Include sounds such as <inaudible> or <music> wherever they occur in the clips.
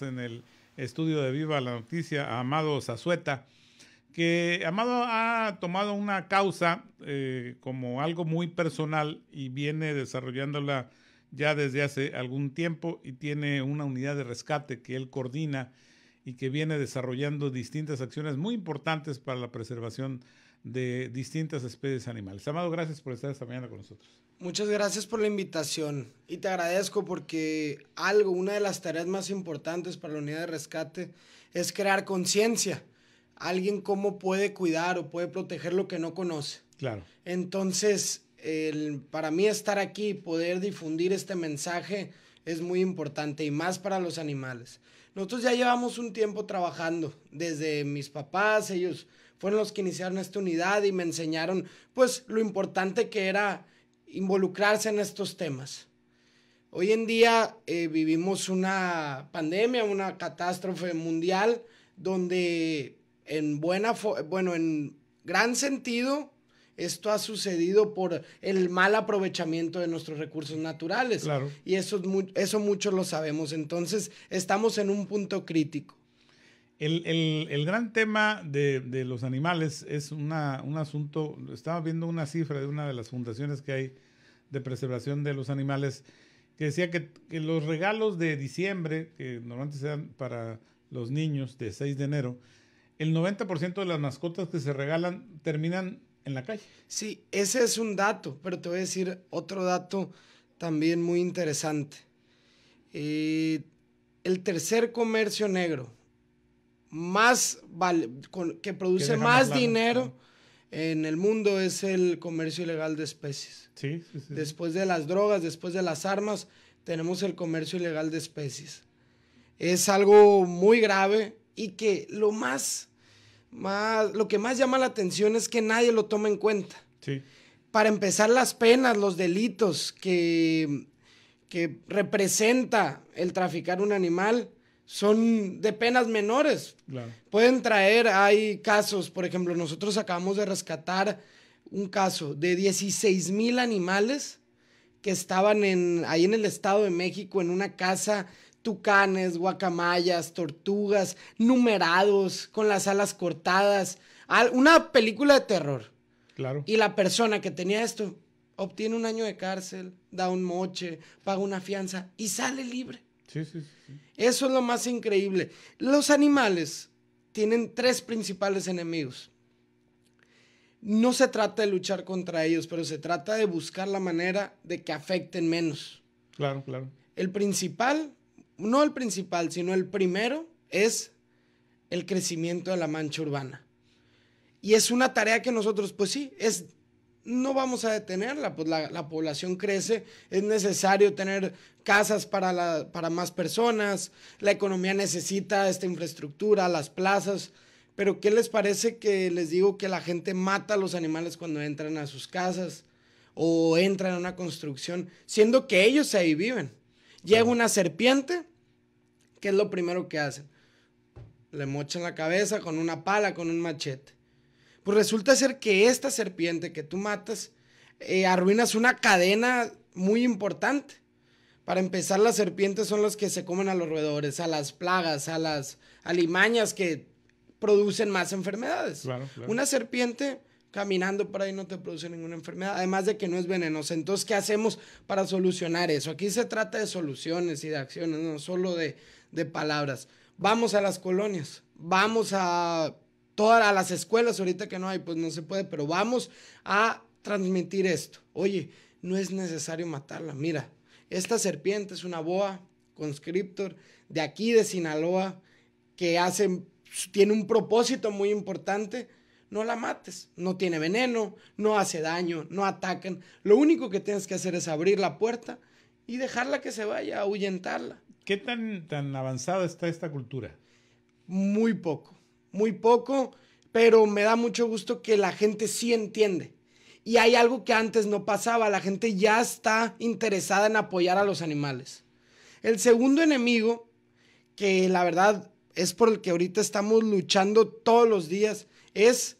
en el estudio de Viva la Noticia a Amado Zazueta, que Amado ha tomado una causa eh, como algo muy personal y viene desarrollándola ya desde hace algún tiempo y tiene una unidad de rescate que él coordina y que viene desarrollando distintas acciones muy importantes para la preservación de distintas especies animales. Amado, gracias por estar esta mañana con nosotros. Muchas gracias por la invitación y te agradezco porque algo, una de las tareas más importantes para la unidad de rescate es crear conciencia. Alguien cómo puede cuidar o puede proteger lo que no conoce. Claro. Entonces, para mí estar aquí poder difundir este mensaje es muy importante y más para los animales. Nosotros ya llevamos un tiempo trabajando, desde mis papás, ellos fueron los que iniciaron esta unidad y me enseñaron pues lo importante que era involucrarse en estos temas. Hoy en día eh, vivimos una pandemia, una catástrofe mundial, donde en buena, bueno, en gran sentido, esto ha sucedido por el mal aprovechamiento de nuestros recursos naturales. Y eso, eso muchos lo sabemos. Entonces, estamos en un punto crítico. El, gran tema de, los animales es un asunto, estaba viendo una cifra de una de las fundaciones que hay de preservación de los animales, que decía que, los regalos de diciembre, que normalmente sean para los niños de 6 de enero, el 90% de las mascotas que se regalan terminan en la calle. Sí, ese es un dato, pero te voy a decir otro dato también muy interesante. Eh, el tercer comercio negro más que produce más, dinero en el mundo es el comercio ilegal de especies. Sí, Después de las drogas, después de las armas, tenemos el comercio ilegal de especies. Es algo muy grave y que lo más, más lo que más llama la atención es que nadie lo toma en cuenta. Para empezar, las penas, los delitos que, que representa el traficar un animal son de penas menores. Pueden traer, hay casos, por ejemplo, nosotros acabamos de rescatar un caso de 16 mil animales que estaban en, ahí en el Estado de México en una casa, tucanes, guacamayas, tortugas, numerados, con las alas cortadas. Una película de terror. Y la persona que tenía esto obtiene un año de cárcel, da un moche, paga una fianza y sale libre. Sí, sí, sí. Eso es lo más increíble. Los animales tienen tres principales enemigos. No se trata de luchar contra ellos, pero se trata de buscar la manera de que afecten menos. Claro, claro. El principal, no el principal, sino el primero es el crecimiento de la mancha urbana. Y es una tarea que nosotros, pues sí, es no vamos a detenerla, pues la, población crece, es necesario tener casas para, para más personas, la economía necesita esta infraestructura, las plazas, pero ¿qué les parece que les digo que la gente mata a los animales cuando entran a sus casas o entran a una construcción, siendo que ellos ahí viven? Llega una serpiente, ¿qué es lo primero que hacen? Le mochan la cabeza con una pala, con un machete. Pues resulta ser que esta serpiente que tú matas eh, arruinas una cadena muy importante. Para empezar, las serpientes son las que se comen a los roedores, a las plagas, a las alimañas que producen más enfermedades. Una serpiente caminando por ahí no te produce ninguna enfermedad, además de que no es venenosa. Entonces, ¿qué hacemos para solucionar eso? Aquí se trata de soluciones y de acciones, no solo de palabras. Vamos a las colonias, vamos a todas las escuelas, ahorita que no hay, pues no se puede, pero vamos a transmitir esto. Oye, no es necesario matarla. Mira, esta serpiente es una boa conscriptor de aquí de Sinaloa que hace, tiene un propósito muy importante. No la mates, no tiene veneno, no hace daño, no atacan. Lo único que tienes que hacer es abrir la puerta y dejarla que se vaya, ahuyentarla. ¿Qué tan, tan avanzada está esta cultura? Muy poco muy poco, pero me da mucho gusto que la gente sí entiende. Y hay algo que antes no pasaba, la gente ya está interesada en apoyar a los animales. El segundo enemigo, que la verdad es por el que ahorita estamos luchando todos los días, es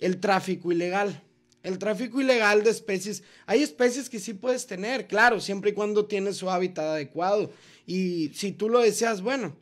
el tráfico ilegal. El tráfico ilegal de especies. Hay especies que sí puedes tener, claro, siempre y cuando tienes su hábitat adecuado. Y si tú lo deseas, bueno,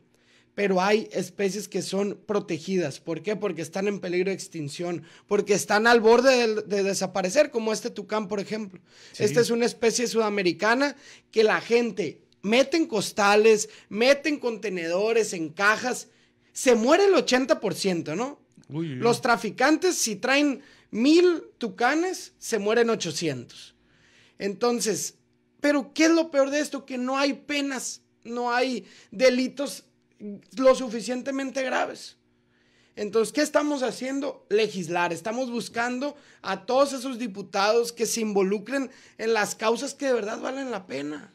pero hay especies que son protegidas. ¿Por qué? Porque están en peligro de extinción, porque están al borde de, desaparecer, como este tucán, por ejemplo. Esta es una especie sudamericana que la gente mete en costales, mete en contenedores, en cajas, se muere el 80%, ¿no? Los traficantes, si traen mil tucanes, se mueren 800. Entonces, pero ¿qué es lo peor de esto? Que no hay penas, no hay delitos lo suficientemente graves. Entonces, ¿qué estamos haciendo? Legislar. Estamos buscando a todos esos diputados que se involucren en las causas que de verdad valen la pena.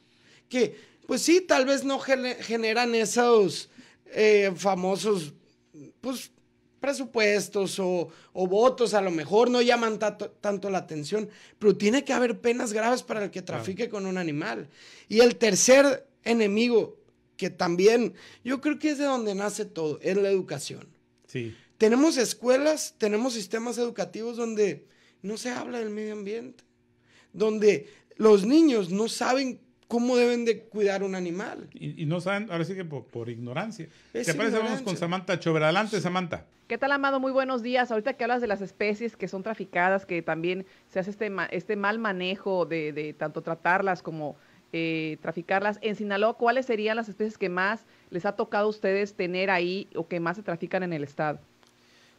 Que, pues sí, tal vez no generan esos eh, famosos, pues, presupuestos o, votos, a lo mejor no llaman tanto la atención, pero tiene que haber penas graves para el que trafique con un animal. Y el tercer enemigo que también yo creo que es de donde nace todo, es la educación. Sí. Tenemos escuelas, tenemos sistemas educativos donde no se habla del medio ambiente, donde los niños no saben cómo deben de cuidar un animal. Y, no saben, ahora sí que por, ignorancia. Es ¿Te con Samantha Chover. Samantha. ¿Qué tal, Amado? Muy buenos días. Ahorita que hablas de las especies que son traficadas, que también se hace este, este mal manejo de, de tanto tratarlas como eh, traficarlas. En Sinaloa, ¿cuáles serían las especies que más les ha tocado a ustedes tener ahí o que más se trafican en el estado?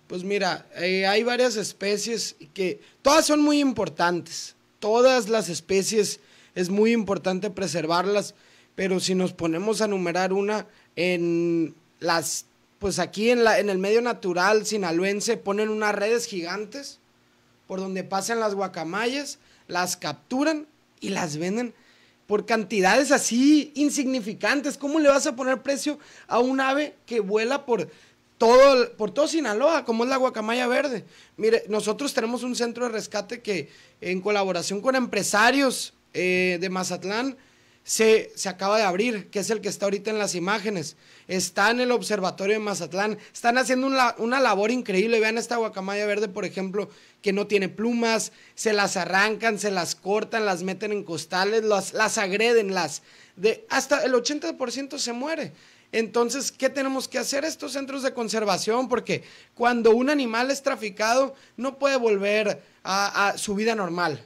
Pues mira, eh, hay varias especies que todas son muy importantes. Todas las especies es muy importante preservarlas, pero si nos ponemos a numerar una en las pues aquí en, la, en el medio natural sinaloense ponen unas redes gigantes por donde pasan las guacamayas, las capturan y las venden por cantidades así insignificantes. ¿Cómo le vas a poner precio a un ave que vuela por todo, por todo Sinaloa, como es la guacamaya verde? Mire, nosotros tenemos un centro de rescate que en colaboración con empresarios eh, de Mazatlán, se, acaba de abrir, que es el que está ahorita en las imágenes. Está en el Observatorio de Mazatlán. Están haciendo una, una, labor increíble. Vean esta guacamaya verde, por ejemplo, que no tiene plumas. Se las arrancan, se las cortan, las meten en costales, las, las agreden, las... De, hasta el 80% se muere. Entonces, ¿qué tenemos que hacer estos centros de conservación? Porque cuando un animal es traficado, no puede volver a su vida normal.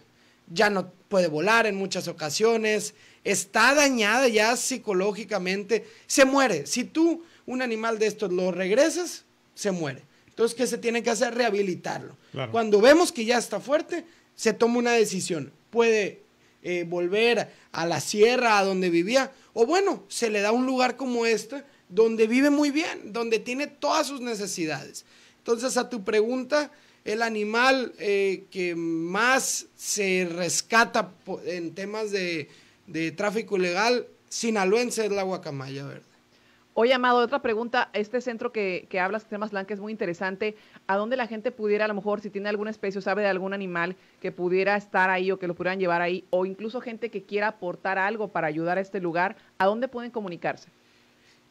Ya no puede volar en muchas ocasiones, está dañada ya psicológicamente, se muere. Si tú un animal de estos lo regresas, se muere. Entonces, ¿qué se tiene que hacer? Rehabilitarlo. Cuando vemos que ya está fuerte, se toma una decisión. Puede eh, volver a la sierra, a donde vivía, o bueno, se le da un lugar como este, donde vive muy bien, donde tiene todas sus necesidades. Entonces, a tu pregunta, el animal eh, que más se rescata en temas de de tráfico ilegal sinaloense es la guacamaya verde. Oye, Amado, otra pregunta. Este centro que, que hablas, temas blancos, es muy interesante. ¿A dónde la gente pudiera, a lo mejor, si tiene alguna especie o sabe de algún animal que pudiera estar ahí o que lo pudieran llevar ahí, o incluso gente que quiera aportar algo para ayudar a este lugar, ¿a dónde pueden comunicarse?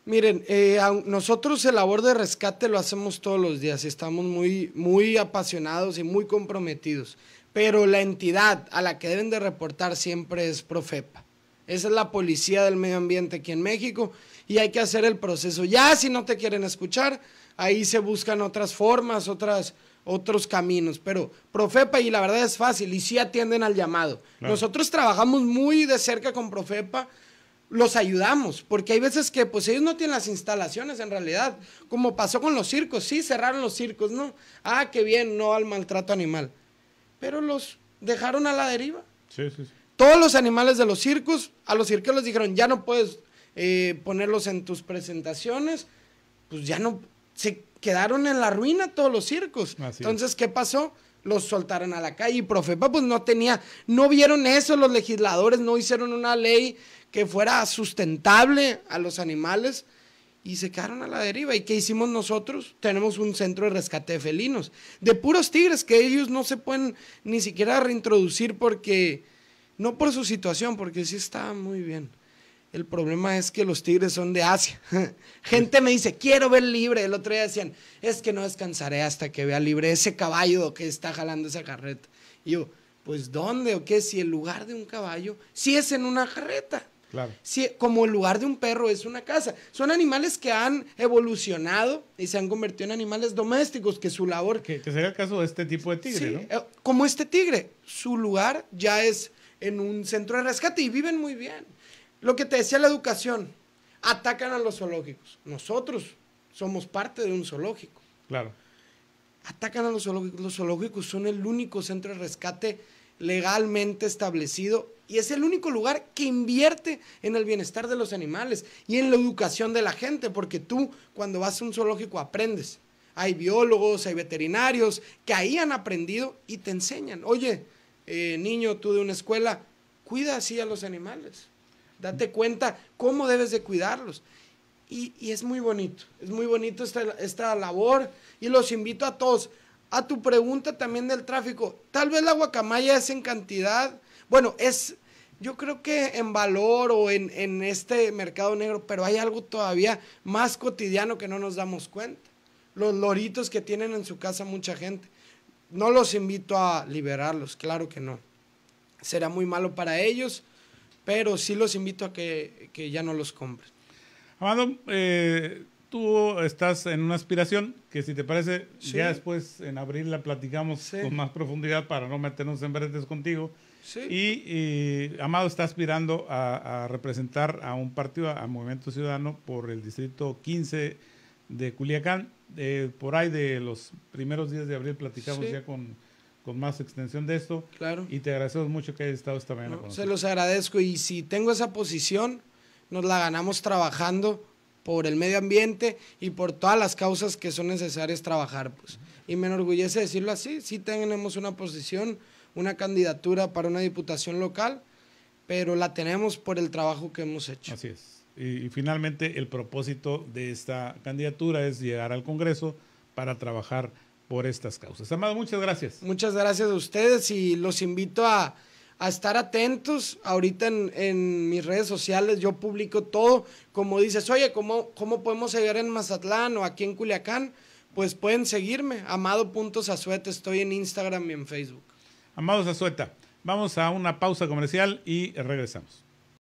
Miren, eh, nosotros el labor de rescate lo hacemos todos los días estamos muy, muy apasionados y muy comprometidos pero la entidad a la que deben de reportar siempre es Profepa. Esa es la policía del medio ambiente aquí en México y hay que hacer el proceso. Ya si no te quieren escuchar, ahí se buscan otras formas, otras, otros caminos. Pero Profepa, y la verdad es fácil, y sí atienden al llamado. Nosotros trabajamos muy de cerca con Profepa, los ayudamos, porque hay veces que pues ellos no tienen las instalaciones en realidad, como pasó con los circos, sí cerraron los circos, ¿no? Ah, qué bien, no al maltrato animal pero los dejaron a la deriva. Todos los animales de los circos, a los circos les dijeron, ya no puedes eh, ponerlos en tus presentaciones, pues ya no, se quedaron en la ruina todos los circos. Entonces, ¿qué pasó? Los soltaron a la calle y Profepa pues no tenía, no vieron eso los legisladores, no hicieron una ley que fuera sustentable a los animales y se quedaron a la deriva. ¿Y qué hicimos nosotros? Tenemos un centro de rescate de felinos, de puros tigres que ellos no se pueden ni siquiera reintroducir porque, no por su situación, porque sí está muy bien. El problema es que los tigres son de Asia. <laughs> Gente me dice, quiero ver libre. El otro día decían, es que no descansaré hasta que vea libre ese caballo que está jalando esa carreta. Y yo, pues ¿dónde o qué? Si el lugar de un caballo, si es en una carreta. Si, como el lugar de un perro es una casa. Son animales que han evolucionado y se han convertido en animales domésticos, que su labor... Que, sea el caso de este tipo de tigre, eh, Como este tigre, su lugar ya es en un centro de rescate y viven muy bien. Lo que te decía la educación, atacan a los zoológicos. Nosotros somos parte de un zoológico. Claro. Atacan a los zoológicos. Los zoológicos son el único centro de rescate legalmente establecido y es el único lugar que invierte en el bienestar de los animales y en la educación de la gente, porque tú cuando vas a un zoológico aprendes. Hay biólogos, hay veterinarios que ahí han aprendido y te enseñan. Oye, eh, niño, tú de una escuela, cuida así a los animales. Date cuenta cómo debes de cuidarlos. Y, es muy bonito, es muy bonito esta, esta labor y los invito a todos a tu pregunta también del tráfico, tal vez la guacamaya es en cantidad, bueno, es, yo creo que en valor o en, este mercado negro, pero hay algo todavía más cotidiano que no nos damos cuenta. Los loritos que tienen en su casa mucha gente. No los invito a liberarlos, claro que no. Será muy malo para ellos, pero sí los invito a que, que ya no los compren. Amado, eh, tú estás en una aspiración que si te parece, ya después en abril la platicamos con más profundidad para no meternos en verdes contigo. Y, Amado está aspirando a, representar a un partido, a Movimiento Ciudadano, por el Distrito 15 de Culiacán. Eh, por ahí de los primeros días de abril platicamos ya con, con más extensión de esto. Claro. Y te agradecemos mucho que hayas estado esta mañana con nosotros. Se los agradezco y si tengo esa posición, nos la ganamos trabajando por el medio ambiente y por todas las causas que son necesarias trabajar. Pues. Y me enorgullece decirlo así, sí tenemos una posición, una candidatura para una diputación local, pero la tenemos por el trabajo que hemos hecho. Así es. y finalmente el propósito de esta candidatura es llegar al Congreso para trabajar por estas causas. Amado, muchas gracias. Muchas gracias a ustedes y los invito a a estar atentos. Ahorita en, mis redes sociales yo publico todo. Como dices, oye, ¿cómo, cómo podemos seguir en Mazatlán o aquí en Culiacán? Pues pueden seguirme, amado.sazueta. Estoy en Instagram y en Facebook. Amado Sazueta, vamos a una pausa comercial y regresamos.